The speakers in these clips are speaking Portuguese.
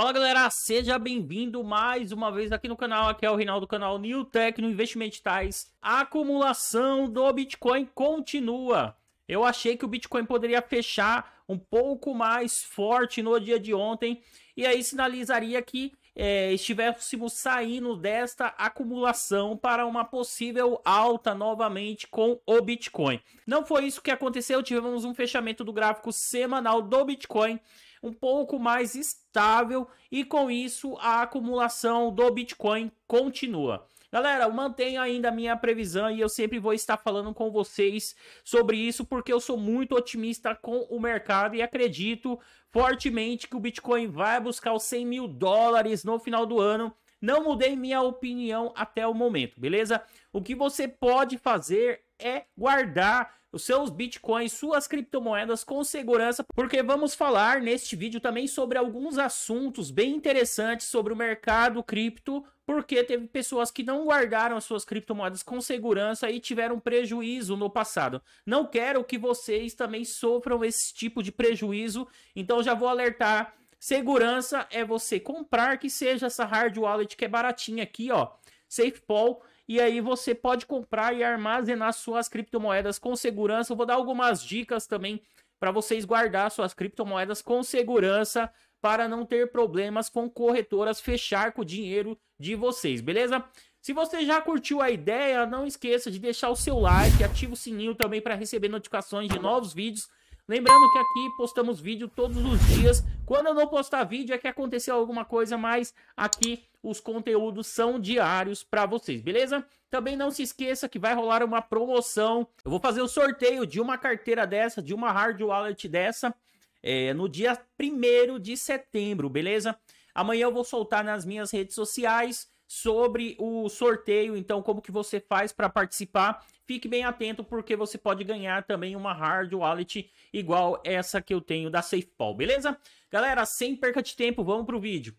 Fala galera, seja bem-vindo mais uma vez aqui no canal. Aqui é o Reinaldo, do canal New Tecno Tais. A acumulação do Bitcoin continua. Eu achei que o Bitcoin poderia fechar um pouco mais forte no dia de ontem, e aí sinalizaria que é, estivéssemos saindo desta acumulação para uma possível alta novamente com o Bitcoin. Não foi isso que aconteceu, tivemos um fechamento do gráfico semanal do Bitcoin um pouco mais estável e com isso a acumulação do Bitcoin continua. Galera, eu mantenho ainda a minha previsão e eu sempre vou estar falando com vocês sobre isso porque eu sou muito otimista com o mercado e acredito fortemente que o Bitcoin vai buscar os 100 mil dólares no final do ano. Não mudei minha opinião até o momento, beleza? O que você pode fazer é guardar os seus bitcoins, suas criptomoedas com segurança, porque vamos falar neste vídeo também sobre alguns assuntos bem interessantes sobre o mercado cripto, porque teve pessoas que não guardaram as suas criptomoedas com segurança e tiveram prejuízo no passado. Não quero que vocês também sofram esse tipo de prejuízo, então já vou alertar. Segurança é você comprar que seja essa hard wallet que é baratinha aqui, ó. SafePol e aí você pode comprar e armazenar suas criptomoedas com segurança. Eu vou dar algumas dicas também para vocês guardar suas criptomoedas com segurança para não ter problemas com corretoras fechar com o dinheiro de vocês, beleza? Se você já curtiu a ideia, não esqueça de deixar o seu like, ativa o sininho também para receber notificações de novos vídeos. Lembrando que aqui postamos vídeo todos os dias. Quando eu não postar vídeo é que aconteceu alguma coisa, mas aqui os conteúdos são diários para vocês, beleza? Também não se esqueça que vai rolar uma promoção. Eu vou fazer o sorteio de uma carteira dessa, de uma hard wallet dessa, é, no dia 1 de setembro, beleza? Amanhã eu vou soltar nas minhas redes sociais sobre o sorteio, então como que você faz para participar. Fique bem atento porque você pode ganhar também uma hard wallet igual essa que eu tenho da SafePal, beleza? Galera, sem perca de tempo, vamos pro vídeo.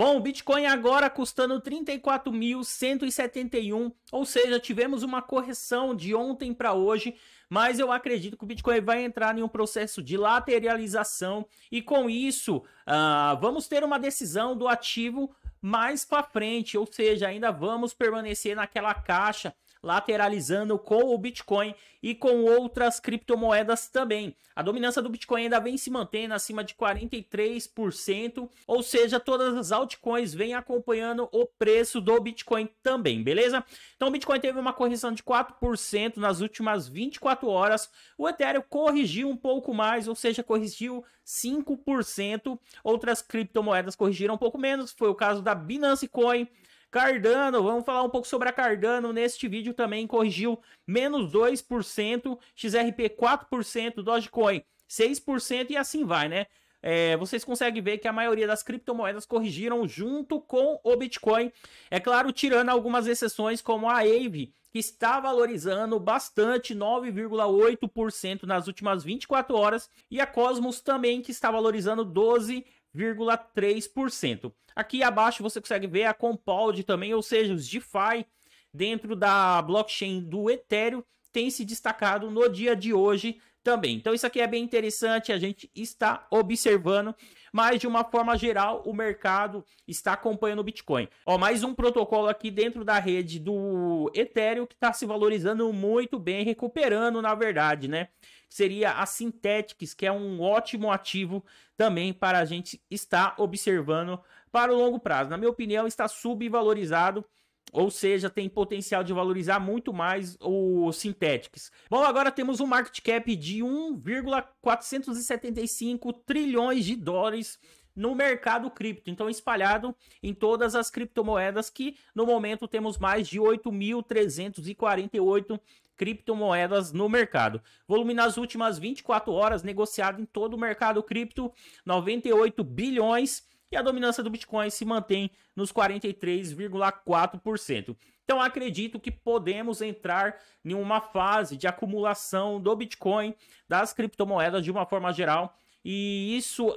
Bom, o Bitcoin agora custando 34.171, ou seja, tivemos uma correção de ontem para hoje, mas eu acredito que o Bitcoin vai entrar em um processo de lateralização e com isso uh, vamos ter uma decisão do ativo mais para frente, ou seja, ainda vamos permanecer naquela caixa lateralizando com o Bitcoin e com outras criptomoedas também. A dominância do Bitcoin ainda vem se mantendo acima de 43%, ou seja, todas as altcoins vêm acompanhando o preço do Bitcoin também, beleza? Então o Bitcoin teve uma correção de 4% nas últimas 24 horas. O Ethereum corrigiu um pouco mais, ou seja, corrigiu 5%. Outras criptomoedas corrigiram um pouco menos, foi o caso da Binance Coin Cardano, vamos falar um pouco sobre a Cardano neste vídeo também, corrigiu menos 2%, XRP 4%, Dogecoin 6% e assim vai, né? É, vocês conseguem ver que a maioria das criptomoedas corrigiram junto com o Bitcoin. É claro, tirando algumas exceções, como a AVE, que está valorizando bastante, 9,8% nas últimas 24 horas, e a Cosmos também, que está valorizando 12%. 0,3%. Aqui abaixo você consegue ver a Compound também, ou seja, os DeFi dentro da blockchain do Ethereum tem se destacado no dia de hoje também. Então isso aqui é bem interessante, a gente está observando, mas de uma forma geral o mercado está acompanhando o Bitcoin. Ó, mais um protocolo aqui dentro da rede do Ethereum que está se valorizando muito bem, recuperando na verdade, né? Seria a Synthetix, que é um ótimo ativo também para a gente estar observando para o longo prazo. Na minha opinião, está subvalorizado ou seja, tem potencial de valorizar muito mais os Synthetics. Bom, agora temos um market cap de 1,475 trilhões de dólares no mercado cripto, então espalhado em todas as criptomoedas que no momento temos mais de 8.348 criptomoedas no mercado. Volume nas últimas 24 horas negociado em todo o mercado cripto, 98 bilhões e a dominância do Bitcoin se mantém nos 43,4%. Então acredito que podemos entrar em uma fase de acumulação do Bitcoin, das criptomoedas de uma forma geral. E isso uh,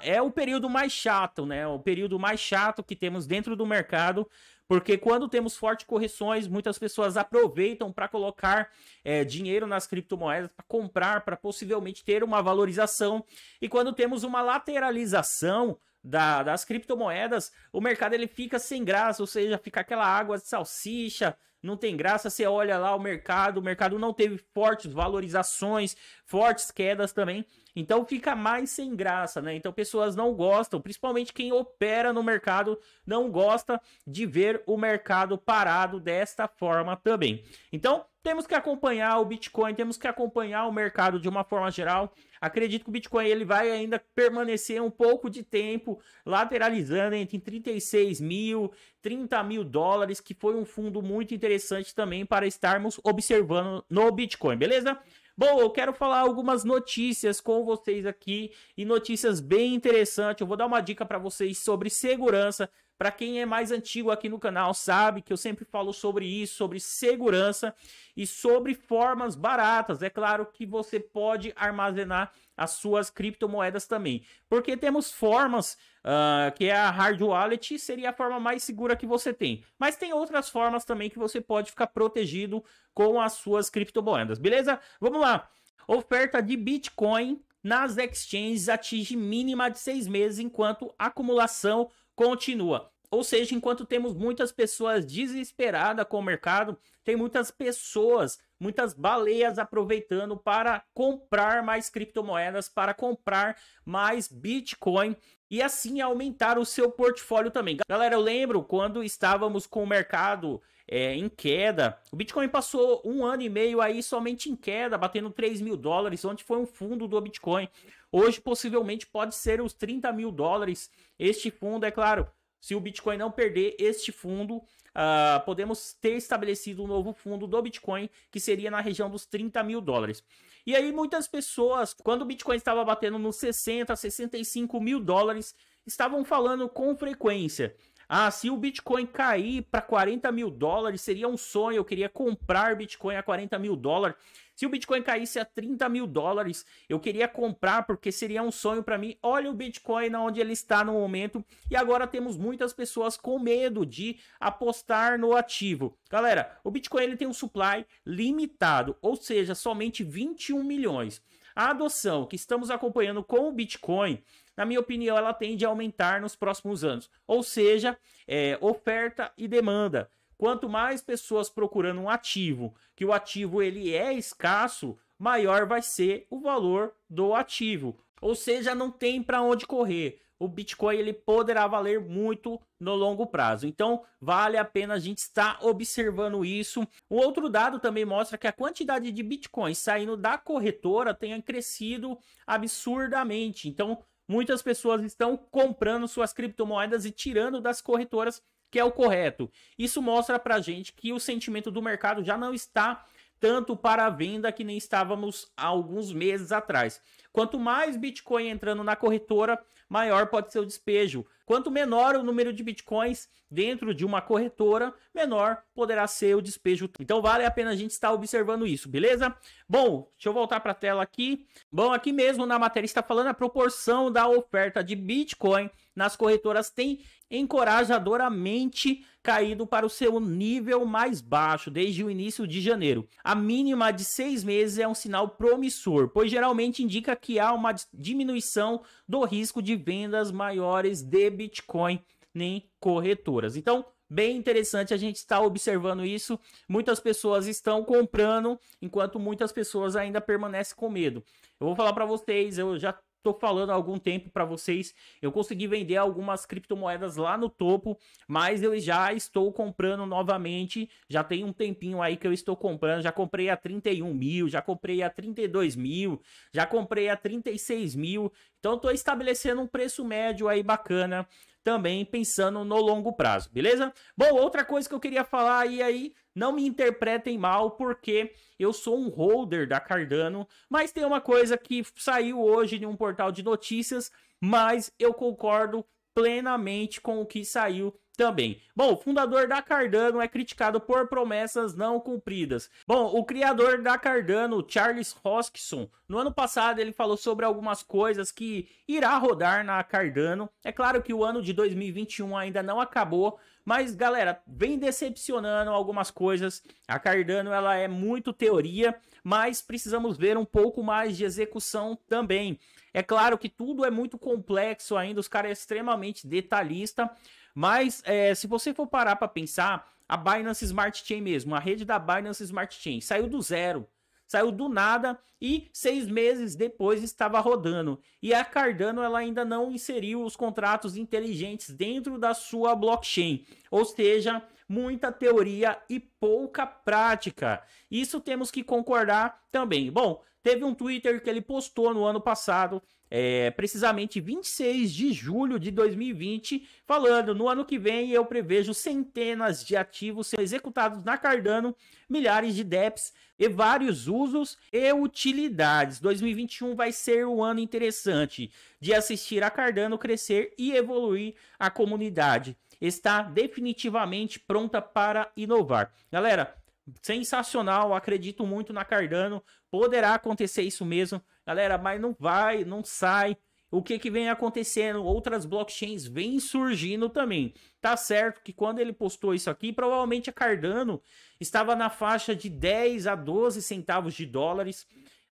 é o período mais chato, né? O período mais chato que temos dentro do mercado, porque quando temos fortes correções, muitas pessoas aproveitam para colocar é, dinheiro nas criptomoedas, para comprar, para possivelmente ter uma valorização. E quando temos uma lateralização, da, das criptomoedas, o mercado ele fica sem graça, ou seja, fica aquela água de salsicha, não tem graça. Você olha lá o mercado, o mercado não teve fortes valorizações, fortes quedas também, então fica mais sem graça, né? Então pessoas não gostam, principalmente quem opera no mercado, não gosta de ver o mercado parado desta forma também. Então temos que acompanhar o Bitcoin, temos que acompanhar o mercado de uma forma geral. Acredito que o Bitcoin ele vai ainda permanecer um pouco de tempo lateralizando entre 36 mil, 30 mil dólares, que foi um fundo muito interessante também para estarmos observando no Bitcoin, beleza? Bom, eu quero falar algumas notícias com vocês aqui e notícias bem interessantes. Eu vou dar uma dica para vocês sobre segurança. Para quem é mais antigo aqui no canal, sabe que eu sempre falo sobre isso, sobre segurança e sobre formas baratas. É claro que você pode armazenar as suas criptomoedas também. Porque temos formas, uh, que é a hard wallet, seria a forma mais segura que você tem. Mas tem outras formas também que você pode ficar protegido com as suas criptomoedas, beleza? Vamos lá. Oferta de Bitcoin nas exchanges atinge mínima de seis meses enquanto a acumulação continua. Ou seja, enquanto temos muitas pessoas desesperadas com o mercado, tem muitas pessoas muitas baleias aproveitando para comprar mais criptomoedas, para comprar mais Bitcoin e assim aumentar o seu portfólio também. Galera, eu lembro quando estávamos com o mercado é, em queda, o Bitcoin passou um ano e meio aí somente em queda, batendo 3 mil dólares, onde foi um fundo do Bitcoin. Hoje, possivelmente, pode ser os 30 mil dólares. Este fundo, é claro, se o Bitcoin não perder este fundo uh, podemos ter estabelecido um novo fundo do Bitcoin, que seria na região dos 30 mil dólares. E aí, muitas pessoas, quando o Bitcoin estava batendo nos 60, 65 mil dólares, estavam falando com frequência. Ah, se o Bitcoin cair para 40 mil dólares, seria um sonho. Eu queria comprar Bitcoin a 40 mil dólares. Se o Bitcoin caísse a 30 mil dólares, eu queria comprar porque seria um sonho para mim. Olha o Bitcoin onde ele está no momento. E agora temos muitas pessoas com medo de apostar no ativo. Galera, o Bitcoin ele tem um supply limitado, ou seja, somente 21 milhões. A adoção que estamos acompanhando com o Bitcoin, na minha opinião, ela tende a aumentar nos próximos anos. Ou seja, é, oferta e demanda. Quanto mais pessoas procurando um ativo, que o ativo ele é escasso, maior vai ser o valor do ativo. Ou seja, não tem para onde correr o Bitcoin ele poderá valer muito no longo prazo. Então, vale a pena a gente estar observando isso. Um outro dado também mostra que a quantidade de Bitcoins saindo da corretora tenha crescido absurdamente. Então, muitas pessoas estão comprando suas criptomoedas e tirando das corretoras, que é o correto. Isso mostra para gente que o sentimento do mercado já não está tanto para a venda que nem estávamos há alguns meses atrás. Quanto mais Bitcoin entrando na corretora, maior pode ser o despejo. Quanto menor o número de Bitcoins dentro de uma corretora, menor poderá ser o despejo. Então vale a pena a gente estar observando isso, beleza? Bom, deixa eu voltar para a tela aqui. Bom, aqui mesmo na matéria está falando a proporção da oferta de Bitcoin nas corretoras tem encorajadoramente caído para o seu nível mais baixo desde o início de janeiro. A mínima de seis meses é um sinal promissor, pois geralmente indica que há uma diminuição do risco de vendas maiores de Bitcoin nem corretoras. Então, bem interessante a gente está observando isso. Muitas pessoas estão comprando, enquanto muitas pessoas ainda permanecem com medo. Eu vou falar para vocês, eu já tô falando há algum tempo para vocês. Eu consegui vender algumas criptomoedas lá no topo, mas eu já estou comprando novamente. Já tem um tempinho aí que eu estou comprando. Já comprei a 31 mil, já comprei a 32 mil, já comprei a 36 mil. Então estou estabelecendo um preço médio aí bacana também pensando no longo prazo, beleza? Bom, outra coisa que eu queria falar aí aí não me interpretem mal, porque eu sou um holder da Cardano, mas tem uma coisa que saiu hoje de um portal de notícias, mas eu concordo plenamente com o que saiu também. Bom, o fundador da Cardano é criticado por promessas não cumpridas. Bom, o criador da Cardano, Charles Hoskinson, no ano passado ele falou sobre algumas coisas que irá rodar na Cardano. É claro que o ano de 2021 ainda não acabou, mas galera, vem decepcionando algumas coisas. A Cardano ela é muito teoria, mas precisamos ver um pouco mais de execução também. É claro que tudo é muito complexo ainda, os caras é extremamente detalhista, mas é, se você for parar para pensar, a Binance Smart Chain mesmo, a rede da Binance Smart Chain, saiu do zero. Saiu do nada e seis meses depois estava rodando. E a Cardano ela ainda não inseriu os contratos inteligentes dentro da sua blockchain. Ou seja, muita teoria e pouca prática. Isso temos que concordar também. Bom, teve um Twitter que ele postou no ano passado, é, precisamente 26 de julho de 2020, falando: no ano que vem eu prevejo centenas de ativos sendo executados na Cardano, milhares de DEPs e vários usos e utilidades. 2021 vai ser um ano interessante de assistir a Cardano crescer e evoluir a comunidade está definitivamente pronta para inovar. Galera, sensacional, acredito muito na Cardano, poderá acontecer isso mesmo. Galera, mas não vai, não sai. O que, que vem acontecendo? Outras blockchains vêm surgindo também. Tá certo que quando ele postou isso aqui, provavelmente a Cardano estava na faixa de 10 a 12 centavos de dólares.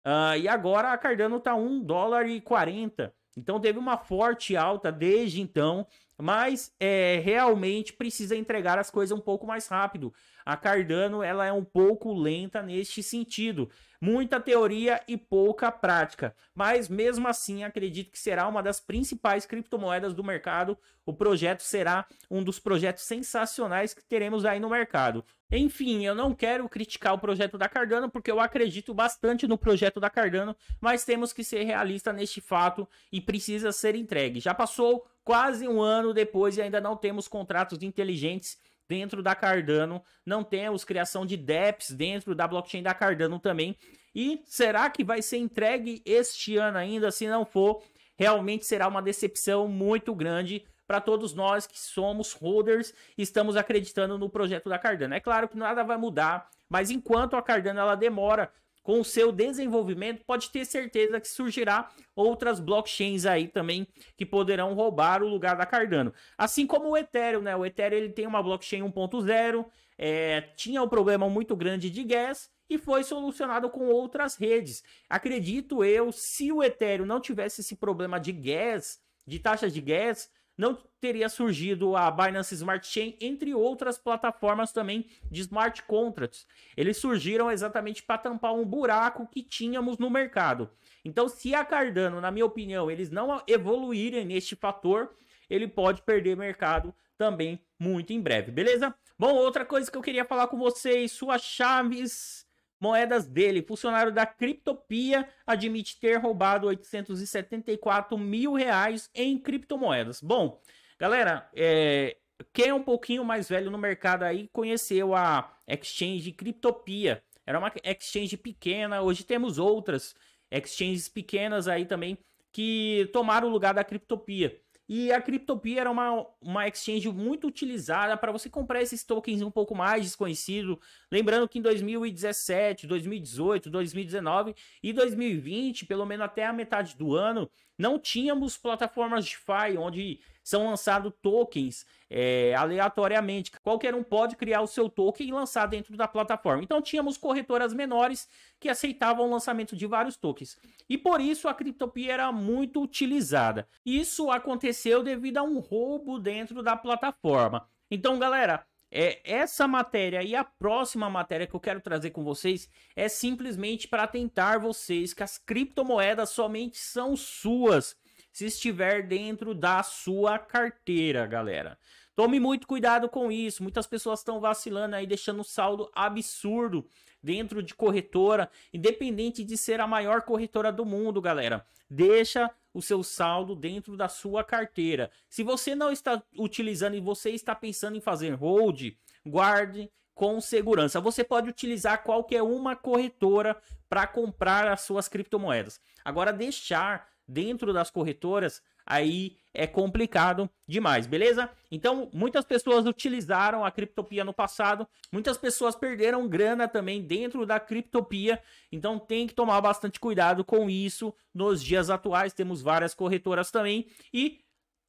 Uh, e agora a Cardano tá 1 dólar e 40. Então teve uma forte alta desde então mas é, realmente precisa entregar as coisas um pouco mais rápido. A Cardano ela é um pouco lenta neste sentido, muita teoria e pouca prática, mas mesmo assim acredito que será uma das principais criptomoedas do mercado. O projeto será um dos projetos sensacionais que teremos aí no mercado. Enfim, eu não quero criticar o projeto da Cardano porque eu acredito bastante no projeto da Cardano, mas temos que ser realistas neste fato e precisa ser entregue. Já passou quase um ano depois e ainda não temos contratos inteligentes dentro da Cardano, não temos criação de DEPs dentro da blockchain da Cardano também. E será que vai ser entregue este ano ainda? Se não for, realmente será uma decepção muito grande para todos nós que somos holders e estamos acreditando no projeto da Cardano. É claro que nada vai mudar, mas enquanto a Cardano ela demora com o seu desenvolvimento, pode ter certeza que surgirá outras blockchains aí também que poderão roubar o lugar da Cardano. Assim como o Ethereum, né? O Ethereum ele tem uma blockchain 1.0, é, tinha um problema muito grande de gas e foi solucionado com outras redes. Acredito eu, se o Ethereum não tivesse esse problema de gas, de taxas de gas, não teria surgido a Binance Smart Chain, entre outras plataformas também de smart contracts. Eles surgiram exatamente para tampar um buraco que tínhamos no mercado. Então, se a Cardano, na minha opinião, eles não evoluírem neste fator, ele pode perder mercado também muito em breve, beleza? Bom, outra coisa que eu queria falar com vocês, suas chaves moedas dele. Funcionário da Criptopia admite ter roubado 874 mil reais em criptomoedas. Bom, galera, é, quem é um pouquinho mais velho no mercado aí conheceu a exchange Criptopia. Era uma exchange pequena, hoje temos outras exchanges pequenas aí também que tomaram o lugar da Criptopia. E a Cryptopia era uma, uma exchange muito utilizada para você comprar esses tokens um pouco mais desconhecidos. Lembrando que em 2017, 2018, 2019 e 2020, pelo menos até a metade do ano, não tínhamos plataformas DeFi onde são lançados tokens é, aleatoriamente. Qualquer um pode criar o seu token e lançar dentro da plataforma. Então tínhamos corretoras menores que aceitavam o lançamento de vários tokens. E por isso a criptopia era muito utilizada. Isso aconteceu devido a um roubo dentro da plataforma. Então, galera, é, essa matéria e a próxima matéria que eu quero trazer com vocês é simplesmente para tentar vocês que as criptomoedas somente são suas se estiver dentro da sua carteira, galera. Tome muito cuidado com isso. Muitas pessoas estão vacilando aí, deixando saldo absurdo dentro de corretora, independente de ser a maior corretora do mundo, galera. Deixa o seu saldo dentro da sua carteira. Se você não está utilizando e você está pensando em fazer hold, guarde com segurança. Você pode utilizar qualquer uma corretora para comprar as suas criptomoedas. Agora deixar dentro das corretoras, aí é complicado demais, beleza? Então, muitas pessoas utilizaram a criptopia no passado, muitas pessoas perderam grana também dentro da criptopia, então tem que tomar bastante cuidado com isso nos dias atuais. Temos várias corretoras também e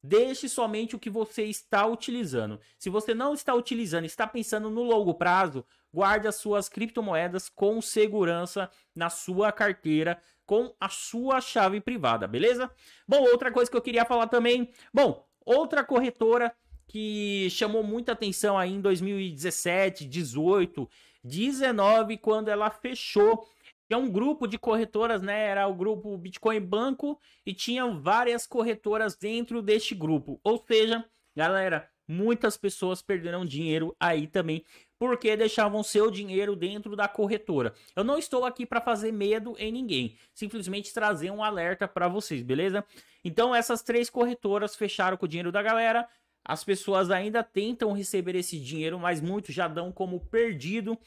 Deixe somente o que você está utilizando. Se você não está utilizando, está pensando no longo prazo, guarde as suas criptomoedas com segurança na sua carteira com a sua chave privada, beleza? Bom, outra coisa que eu queria falar também, bom, outra corretora que chamou muita atenção aí em 2017, 18, 19, quando ela fechou é um grupo de corretoras, né? Era o grupo Bitcoin Banco e tinham várias corretoras dentro deste grupo. Ou seja, galera, muitas pessoas perderam dinheiro aí também porque deixavam seu dinheiro dentro da corretora. Eu não estou aqui para fazer medo em ninguém, simplesmente trazer um alerta para vocês, beleza? Então essas três corretoras fecharam com o dinheiro da galera. As pessoas ainda tentam receber esse dinheiro, mas muitos já dão como perdido,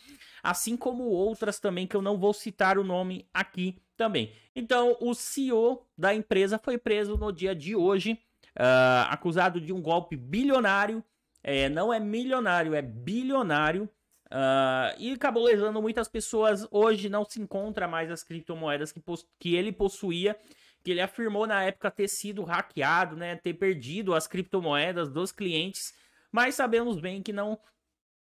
assim como outras também que eu não vou citar o nome aqui também. Então, o CEO da empresa foi preso no dia de hoje, uh, acusado de um golpe bilionário é, não é milionário, é bilionário. Uh, e acabou lesando muitas pessoas. Hoje não se encontra mais as criptomoedas que, que ele possuía, que ele afirmou na época ter sido hackeado, né, ter perdido as criptomoedas dos clientes. Mas sabemos bem que não,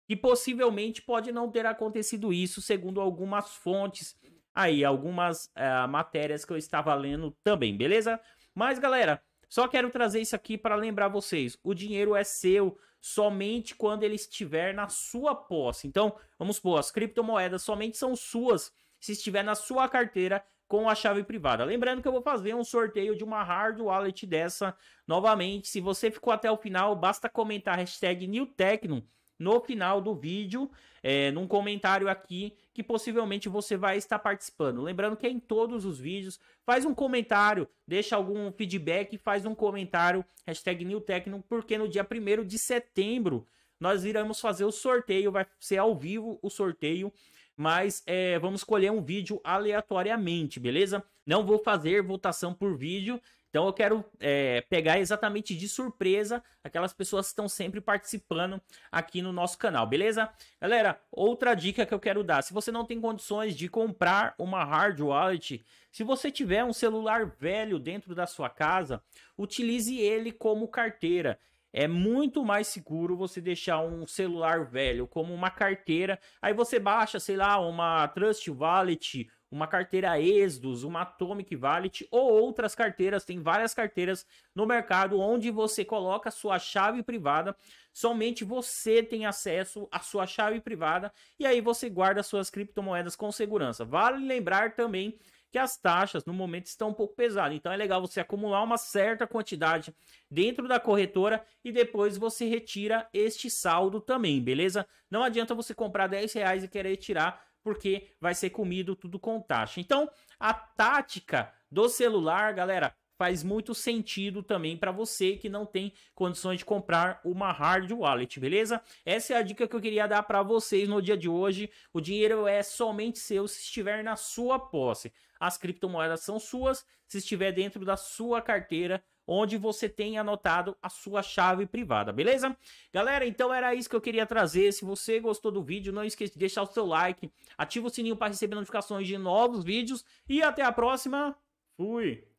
que possivelmente pode não ter acontecido isso, segundo algumas fontes aí, algumas uh, matérias que eu estava lendo também, beleza? Mas galera, só quero trazer isso aqui para lembrar vocês: o dinheiro é seu somente quando ele estiver na sua posse. Então, vamos supor, as criptomoedas somente são suas se estiver na sua carteira com a chave privada. Lembrando que eu vou fazer um sorteio de uma hard wallet dessa novamente. Se você ficou até o final, basta comentar hashtag NewTecno no final do vídeo, é, num comentário aqui que possivelmente você vai estar participando. Lembrando que é em todos os vídeos. Faz um comentário, deixa algum feedback, faz um comentário, hashtag NewTecno, porque no dia 1 de setembro nós iremos fazer o sorteio, vai ser ao vivo o sorteio, mas é, vamos escolher um vídeo aleatoriamente, beleza? Não vou fazer votação por vídeo, então eu quero é, pegar exatamente de surpresa aquelas pessoas que estão sempre participando aqui no nosso canal, beleza? Galera, outra dica que eu quero dar: se você não tem condições de comprar uma hard wallet, se você tiver um celular velho dentro da sua casa, utilize ele como carteira. É muito mais seguro você deixar um celular velho como uma carteira. Aí você baixa, sei lá, uma Trust Wallet uma carteira Exodus, uma Atomic Wallet ou outras carteiras. Tem várias carteiras no mercado onde você coloca sua chave privada. Somente você tem acesso à sua chave privada e aí você guarda suas criptomoedas com segurança. Vale lembrar também que as taxas no momento estão um pouco pesadas. Então é legal você acumular uma certa quantidade dentro da corretora e depois você retira este saldo também, beleza? Não adianta você comprar 10 reais e querer tirar porque vai ser comido tudo com taxa. Então, a tática do celular, galera, faz muito sentido também para você que não tem condições de comprar uma hard wallet, beleza? Essa é a dica que eu queria dar para vocês no dia de hoje. O dinheiro é somente seu se estiver na sua posse. As criptomoedas são suas se estiver dentro da sua carteira onde você tem anotado a sua chave privada, beleza? Galera, então era isso que eu queria trazer. Se você gostou do vídeo, não esqueça de deixar o seu like, ativa o sininho para receber notificações de novos vídeos e até a próxima. Fui!